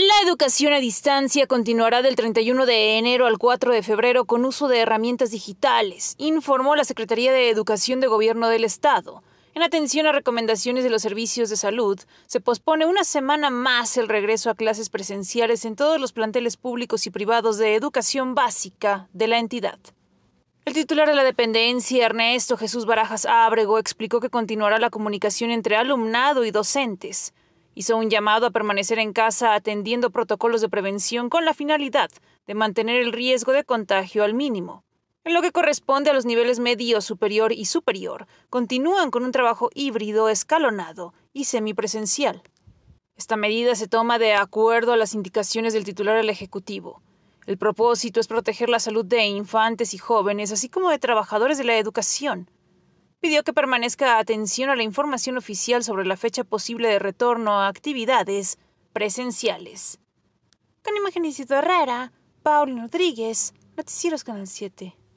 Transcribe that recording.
La educación a distancia continuará del 31 de enero al 4 de febrero con uso de herramientas digitales, informó la Secretaría de Educación de Gobierno del Estado. En atención a recomendaciones de los servicios de salud, se pospone una semana más el regreso a clases presenciales en todos los planteles públicos y privados de educación básica de la entidad. El titular de la dependencia, Ernesto Jesús Barajas Ábrego, explicó que continuará la comunicación entre alumnado y docentes. Hizo un llamado a permanecer en casa atendiendo protocolos de prevención con la finalidad de mantener el riesgo de contagio al mínimo. En lo que corresponde a los niveles medio, superior y superior, continúan con un trabajo híbrido, escalonado y semipresencial. Esta medida se toma de acuerdo a las indicaciones del titular del Ejecutivo. El propósito es proteger la salud de infantes y jóvenes, así como de trabajadores de la educación pidió que permanezca atención a la información oficial sobre la fecha posible de retorno a actividades presenciales. Con imagen y rara, Paul Rodríguez, Noticieros Canal 7.